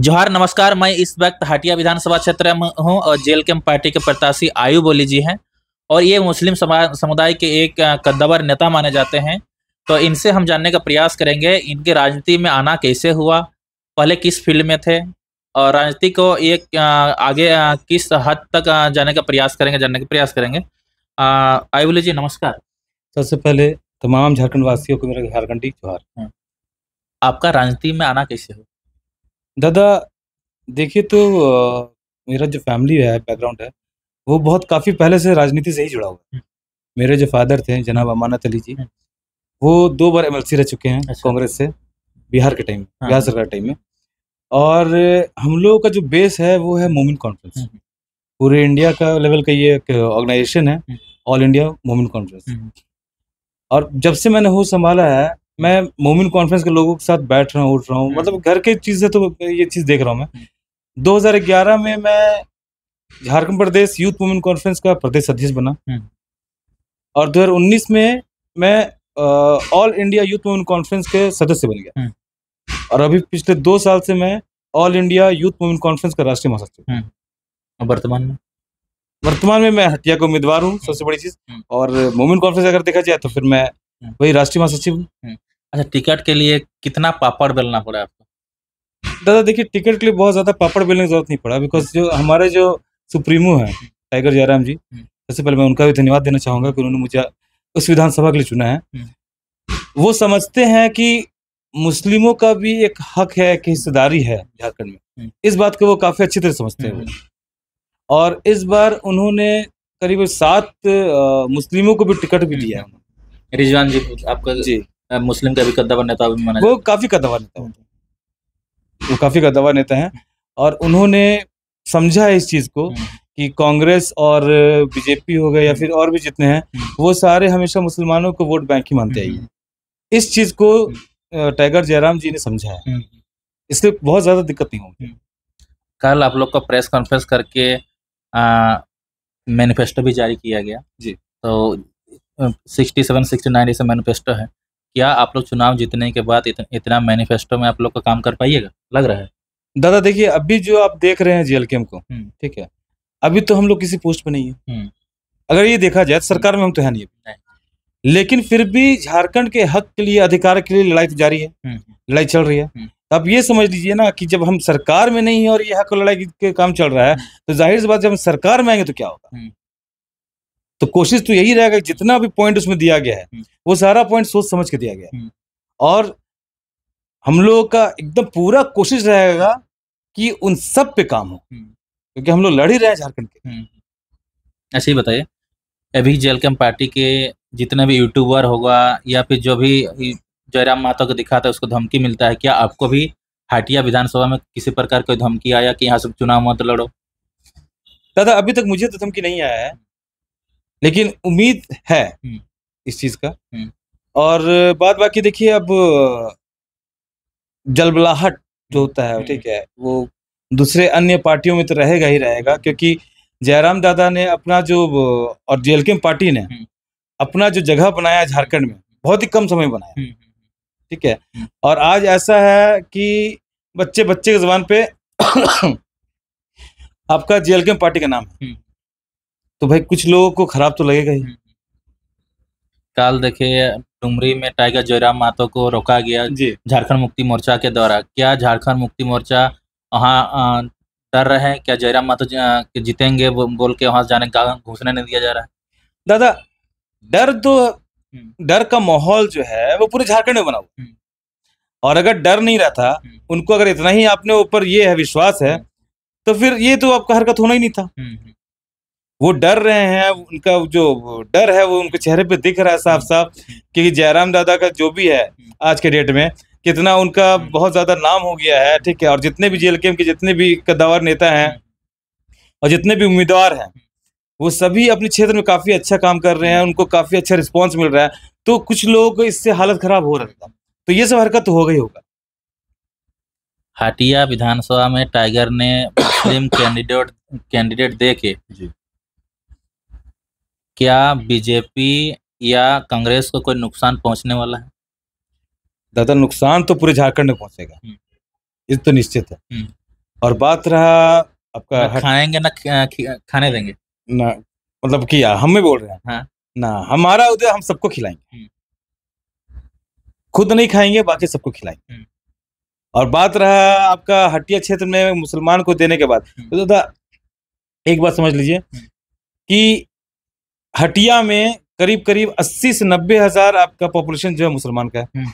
जोहार नमस्कार मैं इस वक्त हटिया विधानसभा क्षेत्र में हूँ और जेल के पार्टी के प्रत्याशी आयु बोली जी हैं और ये मुस्लिम समुदाय के एक कद्दावर नेता माने जाते हैं तो इनसे हम जानने का प्रयास करेंगे इनके राजनीति में आना कैसे हुआ पहले किस फील्ड में थे और राजनीति को एक आगे किस हद तक जाने का प्रयास करेंगे जानने का प्रयास करेंगे आयु बोली जी नमस्कार सबसे पहले तमाम झारखंड वासियों को मेरा झारखंडी जोहार हाँ। आपका राजनीति में आना कैसे हुआ दादा देखिए तो मेरा जो फैमिली है बैकग्राउंड है वो बहुत काफ़ी पहले से राजनीति से ही जुड़ा हुआ है हम्म। मेरे जो फादर थे जनाब अमानत अली जी हम्म। वो दो बार एमएलसी रह चुके हैं अच्छा। कांग्रेस से बिहार के टाइम में हाँ। बिहार सरकार टाइम में और हम लोगों का जो बेस है वो है मोमिन कॉन्फ्रेंस हम्म। पूरे इंडिया का लेवल का ये एक ऑर्गेनाइजेशन है ऑल इंडिया मोमिन कॉन्फ्रेंस और जब से मैंने हो संभाला है मैं मोमिन कॉन्फ्रेंस के लोगों के साथ बैठ रहा हूँ उठ रहा हूँ हम्म। मतलब घर के चीज़ से तो ये चीज़ देख रहा हूँ मैं 2011 में मैं झारखंड प्रदेश यूथ वुमेन कॉन्फ्रेंस का प्रदेश अध्यक्ष बना हम्म। और 2019 में मैं all India youth women conference के सदस्य बन गया हम्म। और अभी पिछले दो साल से मैं all India youth women conference का राष्ट्रीय महासचिव वर्तमान में वर्तमान में मैं हटिया का उम्मीदवार हूँ सबसे बड़ी चीज़ और वुमेन कॉन्फ्रेंस अगर देखा जाए तो फिर मैं हम्म। वही राष्ट्रीय महासचिव हम्म। अच्छा टिकट के लिए कितना पापड़ बेलना पड़ा आपको दादा देखिए टिकट के लिए बहुत ज्यादा पापड़ बेलने की जरूरत नहीं पड़ा बिकॉज जो हमारे जो सुप्रीमो है हम्म। टाइगर जयराम जी सबसे पहले मैं उनका भी धन्यवाद देना चाहूंगा कि उन्होंने मुझे उस विधानसभा के लिए चुना है वो समझते हैं कि मुस्लिमों का भी एक हक है कि हिस्सेदारी है झारखंड में इस बात को वो काफी अच्छी तरह समझते हैं और इस बार उन्होंने करीब सात मुस्लिमों को भी टिकट भी दिया है रिजवान जी आपका जी मुस्लिम का भी कद्दावर नेता भी माना वो काफ़ी कद्दावर नेता होते वो काफ़ी कद्दावर नेता हैं और उन्होंने समझा है इस चीज़ को हम्म। कि कांग्रेस और बीजेपी हो गए या हम्म। फिर और भी जितने हैं हम्म। वो सारे हमेशा मुसलमानों को वोट बैंक ही मानते हैं इस चीज़ को टाइगर जयराम जी ने समझा है इससे बहुत ज़्यादा दिक्कत नहीं होगी कल आप लोग का प्रेस कॉन्फ्रेंस करके मैनिफेस्टो भी जारी किया गया जी तो सिक्सटी सेवन सिक्सटी नाइन ऐसा मैनिफेस्टो है क्या आप लोग चुनाव जीतने के बाद इतन, इतना मैनिफेस्टो में आप लोग का काम कर पाइएगा लग रहा है दादा देखिए अभी जो आप देख रहे हैं जीएलकेएम को हम्म। ठीक है अभी तो हम लोग किसी पोस्ट पे नहीं है हम्म। अगर ये देखा जाए तो सरकार में हम तो है नहीं, नहीं। लेकिन फिर भी झारखंड के हक के लिए अधिकार के लिए लड़ाई तो जारी है हम्म। लड़ाई चल रही है अब तो ये समझ लीजिए ना कि जब हम सरकार में नहीं है और ये हक लड़ाई के काम चल रहा है तो जाहिर सी बात जब हम सरकार में आएंगे तो क्या होगा तो कोशिश तो यही रहेगा जितना भी पॉइंट उसमें दिया गया है हम्म। वो सारा पॉइंट सोच समझ के दिया गया है हम्म। और हम लोगों का एकदम पूरा कोशिश रहेगा कि उन सब पे काम हो हम्म। क्योंकि हम लोग लड़ ही रहे हैं झारखंड के ऐसे अच्छा ही बताइए अभी जेलकम पार्टी के जितने भी यूट्यूबर होगा या फिर जो भी जयराम माता को दिखाता है उसको धमकी मिलता है क्या आपको भी हाटिया विधानसभा में किसी प्रकार कोई धमकी आया कि यहाँ से चुनाव मत लड़ो दादा अभी तक मुझे तो धमकी नहीं आया है लेकिन उम्मीद है हम्म। इस चीज का हम्म। और बात बाकी देखिए अब जलबलाहट जो हम्म। होता है ठीक है वो दूसरे अन्य पार्टियों में तो रहेगा ही रहेगा क्योंकि जयराम दादा ने अपना जो और जेएलके पार्टी ने अपना जो जगह बनाया झारखंड में बहुत ही कम समय बनाया ठीक है और आज ऐसा है कि बच्चे बच्चे के जबान पे आपका जेएलके पार्टी का नाम है तो भाई कुछ लोगों को खराब तो लगेगा ही हम्म। काल देखे डुमरी में टाइगर जयराम मातो को रोका गया झारखंड मुक्ति मोर्चा के द्वारा क्या झारखंड मुक्ति मोर्चा वहाँ डर रहे हैं क्या जयराम मातो जीतेंगे बोल के वहां जाने का घुसने नहीं दिया जा रहा है दादा डर तो हम्म। डर का माहौल जो है वो पूरे झारखंड में बना हुआ हम्म। और अगर डर नहीं रहा था उनको अगर इतना ही आपने ऊपर ये है विश्वास है तो फिर ये तो आपका हरकत होना ही नहीं था वो डर रहे हैं उनका जो डर है वो उनके चेहरे पे दिख रहा है साफ साफ क्योंकि जयराम दादा का जो भी है आज के डेट में कितना उनका बहुत ज्यादा नाम हो गया है ठीक है और जितने भी जेल के जितने भी कदावर नेता हैं और जितने भी उम्मीदवार हैं वो सभी अपने क्षेत्र में काफी अच्छा काम कर रहे हैं उनको काफी अच्छा रिस्पॉन्स मिल रहा है तो कुछ लोग इससे हालत खराब हो रहा था तो ये सब हरकत हो गई होगा हाटिया विधानसभा में टाइगर ने मुस्लिम कैंडिडेट कैंडिडेट दे के क्या बीजेपी या कांग्रेस को कोई नुकसान पहुंचने वाला है दादा नुकसान तो पूरे झारखंड में पहुंचेगा हम्म। ये तो निश्चित है हम्म। और बात रहा आपका ना खाएंगे ना खाने देंगे ना मतलब किया हम भी बोल रहे हैं हाँ? ना हमारा उदय हम सबको खिलाएंगे हम्म। खुद नहीं खाएंगे बाकी सबको खिलाएंगे और बात रहा आपका हटिया क्षेत्र में मुसलमान को देने के बाद तो दादा एक बात समझ लीजिए कि हटिया में करीब करीब अस्सी से नब्बे हजार आपका पॉपुलेशन जो है मुसलमान का है हम्म।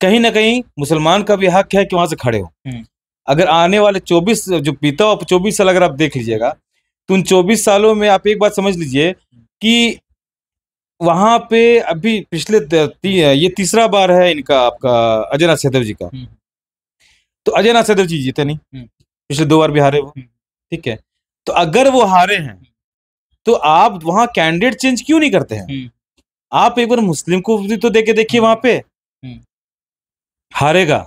कहीं ना कहीं मुसलमान का भी हक है कि वहां से खड़े हो हम्म। अगर आने वाले चौबीस जो बीता हो चौबीस साल अगर आप देख लीजिएगा तो उन चौबीस सालों में आप एक बात समझ लीजिए कि वहां पे अभी पिछले ती, ये तीसरा बार है इनका आपका अजय नाथ सहदेव जी का हम्म। तो अजय नाथ सहदेव जी जीते नहीं पिछले दो बार भी हारे वो ठीक है तो अगर वो हारे हैं तो आप वहां कैंडिडेट चेंज क्यों नहीं करते हैं हम्म। आप एक बार मुस्लिम को भी तो देखे देखिए हम्म। वहां पे हम्म। हारेगा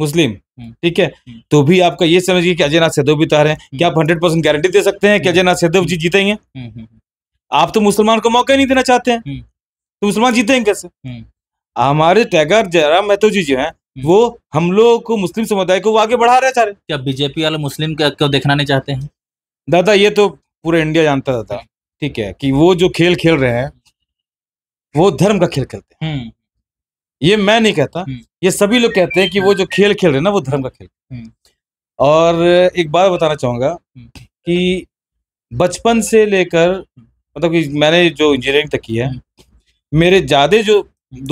मुस्लिम ठीक है तो भी आपका ये समझिए कि अजय नाथ सैदव भी तो हारे हैं क्या आप हंड्रेड परसेंट गारंटी दे सकते हैं कि अजय नाथ सैदव जी जीतेंगे आप तो मुसलमान को मौका नहीं देना चाहते हैं तो मुसलमान जीतेंगे कैसे हमारे टैगर जयराम महतो जी जो है वो हम लोग को मुस्लिम समुदाय को आगे बढ़ा रहे चाह रहे क्या बीजेपी वाले मुस्लिम को देखना नहीं चाहते हैं दादा ये तो पूरा इंडिया जानता था ठीक है कि वो जो खेल खेल रहे हैं वो धर्म का खेल खेलते हैं हम्म। ये मैं नहीं कहता हम्म। ये सभी लोग कहते हैं कि वो जो खेल खेल रहे हैं ना वो धर्म का खेल हम्म। और एक बात बताना चाहूंगा कि बचपन से लेकर मतलब कि मैंने जो इंजीनियरिंग तक की है मेरे ज्यादा जो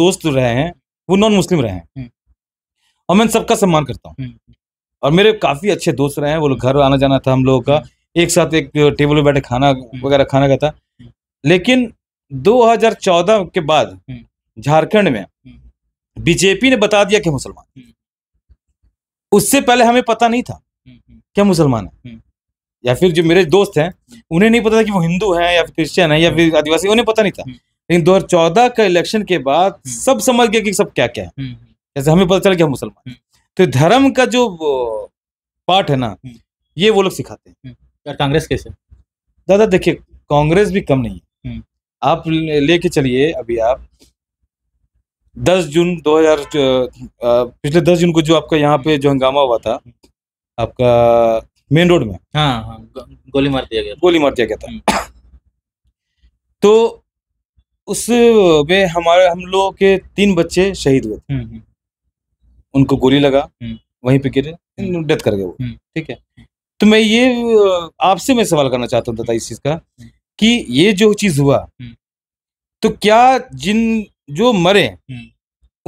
दोस्त रहे हैं वो नॉन मुस्लिम रहे हैं और मैं सबका सम्मान करता हूँ और मेरे काफी अच्छे दोस्त रहे हैं वो लोग घर आना जाना था हम लोगों का एक साथ एक टेबल पे बैठे खाना वगैरह खाना का था लेकिन 2014 के बाद झारखंड में बीजेपी ने बता दिया कि मुसलमान उससे पहले हमें पता नहीं था क्या मुसलमान है या फिर जो मेरे दोस्त हैं उन्हें नहीं पता था कि वो हिंदू हैं या फिर क्रिश्चियन है या फिर आदिवासी उन्हें पता नहीं था लेकिन 2014 का इलेक्शन के बाद सब समझ गया कि सब क्या क्या है जैसे हमें पता चला गया मुसलमान तो धर्म का जो पाठ है ना ये वो लोग सिखाते हैं यार कांग्रेस कैसे दादा देखिए कांग्रेस भी कम नहीं है हम्म। आप लेके चलिए अभी आप 10 जून 2000 पिछले 10 जून को जो आपका यहाँ पे जो हंगामा हुआ था आपका मेन रोड में हाँ, हाँ गोली मार दिया गया गोली मार दिया गया था हम्म। तो उस में हमारे हम लोगों के तीन बच्चे शहीद हुए थे हम्म, उनको गोली लगा वहीं पे गिरे डेथ कर गए वो ठीक है तो मैं ये आपसे मैं सवाल करना चाहता हूँ दादा इस चीज का कि ये जो चीज हुआ हम्म। तो क्या जिन जो मरे हम्म।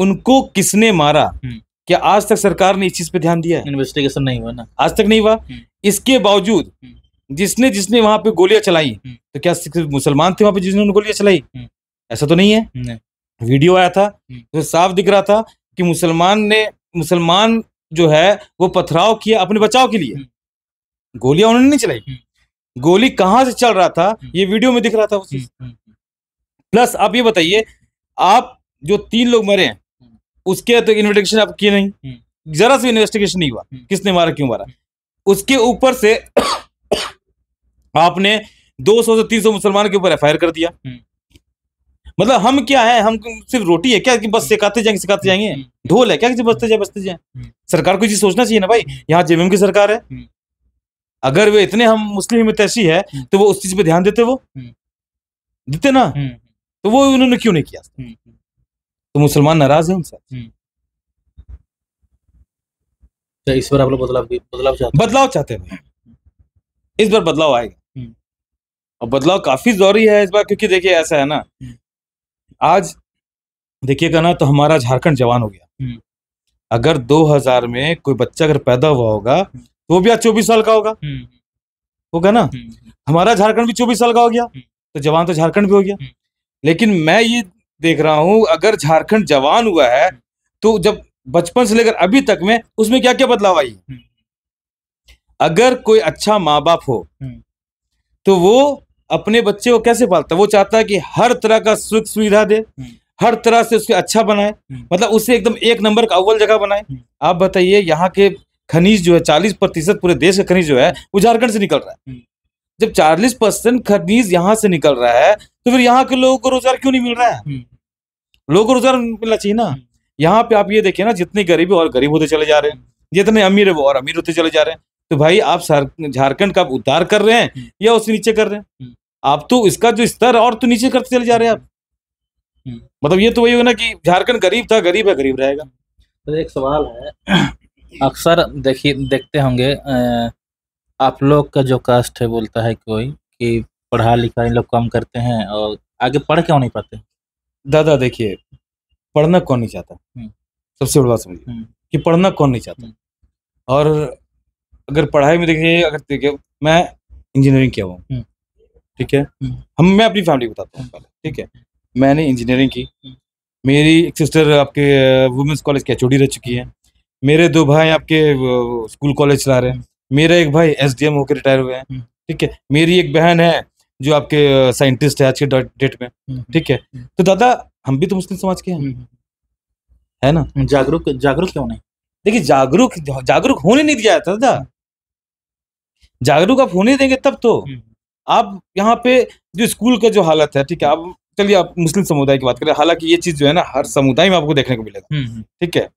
उनको किसने मारा हम्म। क्या आज तक सरकार ने इस चीज पे ध्यान दिया है इन्वेस्टिगेशन नहीं हुआ ना आज तक नहीं हुआ इसके बावजूद जिसने जिसने वहां पे गोलियां चलाई तो क्या सिर्फ मुसलमान थे वहां पे जिसने गोलियां चलाई ऐसा तो नहीं है नहीं। वीडियो आया था तो साफ दिख रहा था कि मुसलमान ने मुसलमान जो है वो पथराव किया अपने बचाव के लिए गोलियां उन्होंने नहीं चलाई हम्म। गोली कहां से चल रहा था हम्म। ये वीडियो में दिख रहा था उसी हम्म, प्लस आप ये बताइए आप जो तीन लोग मरे हैं उसके तो इन्वेस्टिगेशन आप किए नहीं जरा सा इन्वेस्टिगेशन नहीं हुआ किसने मारा क्यों मारा उसके ऊपर से आपने 200 से 300 मुसलमान के ऊपर एफ कर दिया मतलब हम क्या है हम सिर्फ रोटी है क्या कि बस सिखाते जाएंगे सिखाते जाएंगे ढोल है क्या कि बचते जाए बचते जाए सरकार को चीज सोचना चाहिए ना भाई यहाँ जेएमएम की सरकार है अगर वे इतने हम मुस्लिम तैसी है हम्म। तो वो उस चीज पे ध्यान देते वो हम्म। देते ना हम्म। तो वो उन्होंने क्यों नहीं किया तो मुसलमान नाराज है उनसे तो इस बार आप लोग बदलाव बदलाव चाहते बदलाव चाहते हैं इस बार बदलाव आएगा और बदलाव काफी जरूरी है इस बार क्योंकि देखिए ऐसा है ना आज देखिएगा ना तो हमारा झारखंड जवान हो गया अगर 2000 में कोई बच्चा अगर पैदा हुआ होगा वो तो भी आज चौबीस साल का होगा हम्म, हम्म। होगा ना हम्म, हमारा झारखंड भी चौबीस साल का हो गया तो जवान तो झारखंड भी हो गया लेकिन मैं ये देख रहा हूँ अगर झारखंड जवान हुआ है तो जब बचपन से लेकर अभी तक में उसमें क्या क्या बदलाव आई अगर कोई अच्छा माँ बाप हो तो वो अपने बच्चे को कैसे पालता वो चाहता है कि हर तरह का सुख सुविधा दे हर तरह से उसके अच्छा बनाए मतलब उसे एकदम एक नंबर का अव्वल जगह बनाए आप बताइए यहाँ के खनिज जो है चालीस प्रतिशत पूरे देश का खनिज जो है वो झारखंड से निकल रहा है हम्म। जब चालीस परसेंट खनिज यहाँ से निकल रहा है तो फिर यहाँ के लोगों को रोजगार क्यों नहीं मिल रहा है हम्म। लोगों को रोजगार मिलना चाहिए ना हम्म। यहाँ पे आप ये देखिए ना जितने गरीब और गरीब होते चले जा रहे हैं जितने अमीर है वो और अमीर होते चले जा रहे हैं तो भाई आप झारखंड का उद्धार कर रहे हैं या उससे नीचे कर रहे हैं आप तो इसका जो स्तर और तो नीचे करते चले जा रहे हैं आप मतलब ये तो वही होगा ना कि झारखंड गरीब था गरीब है गरीब रहेगा तो एक सवाल है अक्सर देखिए देखते होंगे आप लोग का जो कास्ट है बोलता है कोई कि पढ़ा लिखा इन लोग कम करते हैं और आगे पढ़ क्यों नहीं पाते दादा देखिए पढ़ना कौन नहीं चाहता हम्म। सबसे बड़ी बात समझिए हम्म। कि पढ़ना कौन नहीं चाहता हम्म। और अगर पढ़ाई में देखिए अगर देखिए मैं इंजीनियरिंग किया हुआ ठीक है हम मैं अपनी फैमिली को बताता हूँ पहले ठीक है मैंने इंजीनियरिंग की मेरी एक सिस्टर आपके वुमेंस कॉलेज की एचओडी रह चुकी है मेरे दो भाई आपके स्कूल कॉलेज चला रहे हैं मेरा एक भाई एस डी एम होकर रिटायर हुए हैं हम्म। ठीक है मेरी एक बहन है जो आपके साइंटिस्ट है आज के डेट में हम्म। ठीक है हम्म। तो दादा हम भी तो मुस्लिम समाज के हैं है ना जागरूक जागरूक क्यों नहीं देखिए जागरूक जागरूक होने नहीं दिया जाता दादा जागरूक आप होने देंगे तब तो आप यहाँ पे जो स्कूल का जो हालत है ठीक है आप चलिए आप मुस्लिम समुदाय की बात करें हालांकि ये चीज जो है ना हर समुदाय में आपको देखने को मिलेगा ठीक है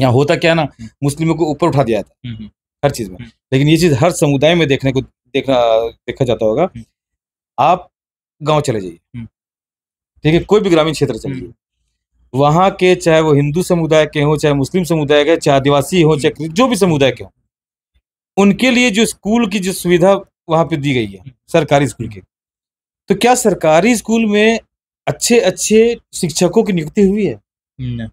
यहाँ होता क्या ना हम्म। मुस्लिमों को ऊपर उठा दिया जाता हम्म, हम्म। हर चीज में लेकिन ये चीज हर समुदाय में देखने को देखना देखा जाता होगा आप गांव चले जाइए ठीक है कोई भी ग्रामीण क्षेत्र चले जाइए वहां के चाहे वो हिंदू समुदाय के हों चाहे मुस्लिम समुदाय के चाहे आदिवासी हो चाहे जो भी समुदाय के हों उनके लिए जो स्कूल की जो सुविधा वहां पे दी गई है सरकारी स्कूल की तो क्या सरकारी स्कूल में अच्छे अच्छे शिक्षकों की नियुक्ति हुई है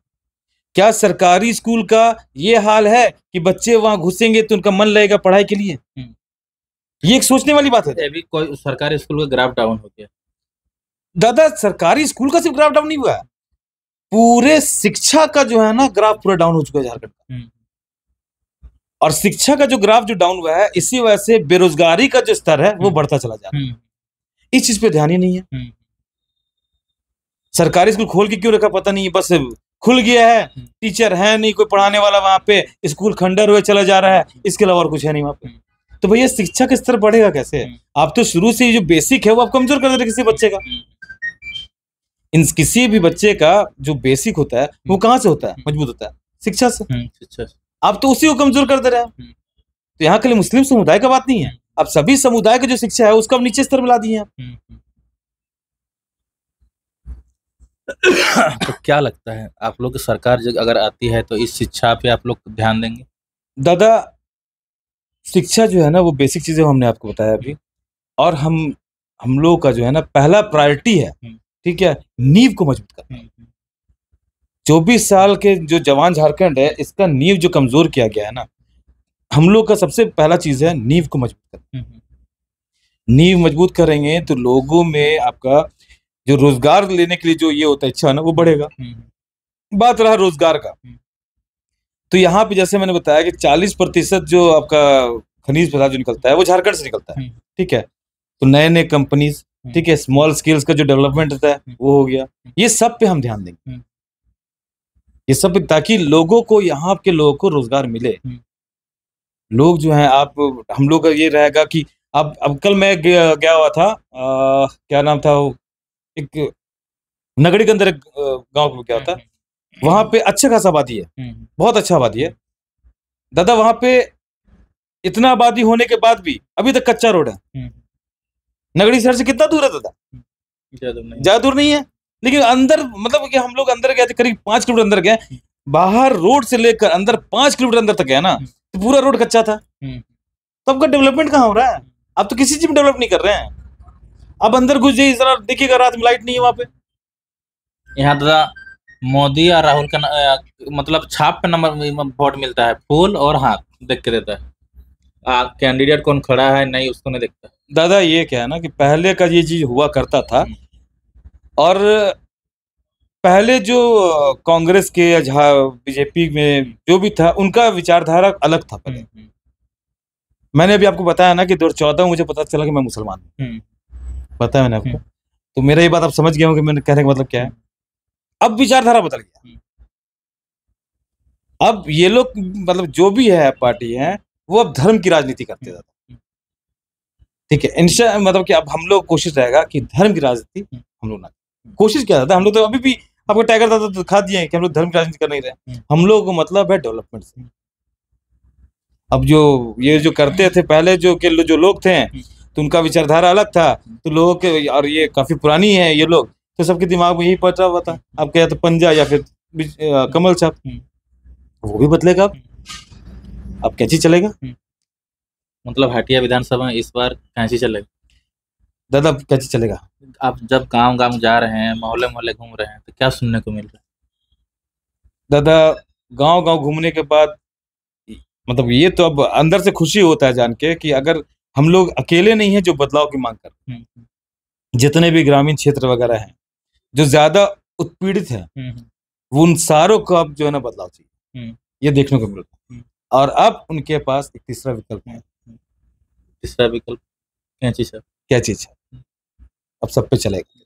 क्या सरकारी स्कूल का ये हाल है कि बच्चे वहां घुसेंगे तो उनका मन लगेगा पढ़ाई के लिए हम्म। ये एक सोचने वाली बात है अभी कोई सरकारी स्कूल का ग्राफ डाउन हो गया दादा सरकारी स्कूल का सिर्फ ग्राफ डाउन नहीं हुआ है पूरे शिक्षा का जो है ना ग्राफ पूरा डाउन हो चुका है झारखंड का हम्म। और शिक्षा का जो ग्राफ जो डाउन हुआ है इसी वजह से बेरोजगारी का जो स्तर है वो हम्म। बढ़ता चला जा रहा है इस चीज पे ध्यान ही नहीं है सरकारी स्कूल खोल के क्यों रखा पता नहीं बस खुल गया है हम्म। टीचर है नहीं कोई पढ़ाने वाला वहां पे स्कूल खंडर हुए चला जा रहा है हम्म। इसके अलावा और कुछ है नहीं वहां पे हम्म। तो भैया शिक्षा का स्तर बढ़ेगा कैसे आप तो शुरू से जो बेसिक है वो आप कमजोर कर देते किसी बच्चे का इन किसी भी बच्चे का जो बेसिक होता है वो कहां से होता है मजबूत होता है शिक्षा से आप तो उसी को कमजोर कर दे रहे हैं तो यहाँ के लिए मुस्लिम समुदाय का बात नहीं है आप सभी समुदाय का जो शिक्षा है उसको आप नीचे स्तर में ला दिए हैं तो क्या लगता है आप लोग की सरकार जब अगर आती है तो इस शिक्षा पे आप लोग ध्यान देंगे दादा शिक्षा जो है ना वो बेसिक चीज़ें हमने आपको बताया अभी और हम हम लोग का जो है ना पहला प्रायोरिटी है हम्म। ठीक है नींव को मजबूत करना हम्म, हम्म। चौबीस साल के जो जवान झारखंड है इसका नींव जो कमजोर किया गया है ना हम लोग का सबसे पहला चीज है नींव को मजबूत करना नींव मजबूत करेंगे तो लोगों में आपका जो रोजगार लेने के लिए जो ये होता है इच्छा ना वो बढ़ेगा हम्म। बात रहा रोजगार का हम्म। तो यहाँ पे जैसे मैंने बताया कि 40 प्रतिशत जो आपका खनिज पदार्थ निकलता है वो झारखंड से निकलता है हम्म। ठीक है तो नए नए कंपनीज ठीक है स्मॉल स्केल्स का जो डेवलपमेंट होता है वो हो गया ये सब पे हम ध्यान देंगे ये सब ताकि लोगों को यहाँ के लोगों को रोजगार मिले लोग जो है आप हम लोग का ये रहेगा कि अब अब कल मैं गया हुआ था आ, क्या नाम था वो एक नगड़ी के अंदर एक गाँव में क्या होता है हम्म, वहां हम्म, पे अच्छा खासा आबादी है हम्म, बहुत अच्छा आबादी है दादा वहां पे इतना आबादी होने के बाद भी अभी तक कच्चा रोड है नगड़ी शहर से कितना दूर है दादा ज्यादा दूर नहीं है लेकिन अंदर मतलब कि हम लोग अंदर गए थे करीब पांच किलोमीटर अंदर गए बाहर रोड से लेकर अंदर पांच किलोमीटर अंदर तक गया ना तो पूरा रोड कच्चा था तो आपका डेवलपमेंट कहाँ हो रहा है आप तो किसी चीज में डेवलप नहीं कर रहे हैं अब अंदर घुस जाइए जरा देखिएगा रात में लाइट नहीं है वहां पे यहाँ दादा मोदी और राहुल का मतलब छाप पे नंबर वोट मिलता है फूल और हाथ देख के देता है कैंडिडेट कौन खड़ा है नहीं उसको नहीं देखता दादा ये क्या है ना कि पहले का ये चीज हुआ करता था और पहले जो कांग्रेस के या बीजेपी में जो भी था उनका विचारधारा अलग था पहले हम्म, हम्म। मैंने अभी आपको बताया ना कि दो हजार चौदह मुझे पता चला कि मैं मुसलमान हूँ हम्म। पता है मैंने आपको हम्म। तो मेरा ये बात आप समझ गए होंगे मैंने कहने का मतलब क्या है अब विचारधारा बदल गया हम्म। अब ये लोग मतलब जो भी है पार्टी है वो अब धर्म की राजनीति करते ज्यादा हम्म। ठीक है इनसे मतलब कि अब हम लोग कोशिश रहेगा कि धर्म की राजनीति हम लोग ना कोशिश किया जाता है हम लोग तो अभी भी आपको टाइगर दादा तो दिखा दिए हैं कि हम लोग धर्म की राजनीति कर नहीं रहे हम लोगों को मतलब है डेवलपमेंट से अब जो ये जो करते थे पहले जो के जो लोग थे तो उनका विचारधारा अलग था तो लोगों के और ये काफ़ी पुरानी है ये लोग तो सबके दिमाग में यही पचा हुआ था आपका या तो पंजा या फिर कमल छाप हम्म। वो भी बदलेगा अब हम्म। अब कैंची चलेगा हम्म। मतलब हटिया विधानसभा इस बार कैसी चलेगा दादा कैसे चलेगा आप जब गांव गांव जा रहे हैं मोहल्ले मोहल्ले घूम रहे हैं तो क्या सुनने को मिल रहा है दादा गांव गांव घूमने के बाद मतलब ये तो अब अंदर से खुशी होता है जान के कि अगर हम लोग अकेले नहीं है जो बदलाव की मांग कर हम्म, हम्म। जितने भी ग्रामीण क्षेत्र वगैरह हैं जो ज्यादा उत्पीड़ित है हम्म, वो उन सारों को अब जो है ना बदलाव चाहिए ये देखने को मिलता है और अब उनके पास एक तीसरा विकल्प है तीसरा विकल्प क्या चीज है क्या चीज है अब सब पे चलेगा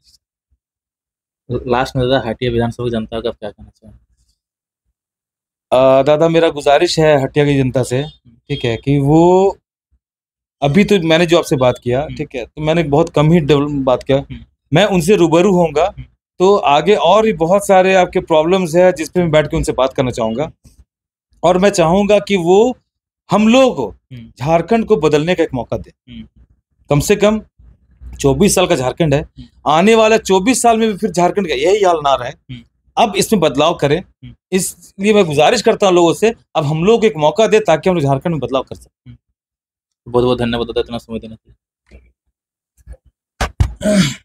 लास्ट में दादा हटिया विधानसभा जनता का क्या कहना चाहिए दादा मेरा गुजारिश है हटिया की जनता से ठीक है कि वो अभी तो मैंने जो आपसे बात किया हम्म। ठीक है तो मैंने बहुत कम ही बात किया हम्म। मैं उनसे रूबरू होऊंगा हम्म। तो आगे और भी बहुत सारे आपके प्रॉब्लम्स है जिसपे मैं बैठ के उनसे बात करना चाहूंगा और मैं चाहूंगा कि वो हम लोगों को झारखंड को बदलने का एक मौका दे कम से कम 24 साल का झारखंड है आने वाला 24 साल में भी फिर झारखंड का यही हाल ना रहे अब इसमें बदलाव करें इसलिए मैं गुजारिश करता हूँ लोगों से अब हम लोग एक मौका दे ताकि हम लोग झारखंड में बदलाव कर सकें बहुत बहुत धन्यवाद इतना समय देने के लिए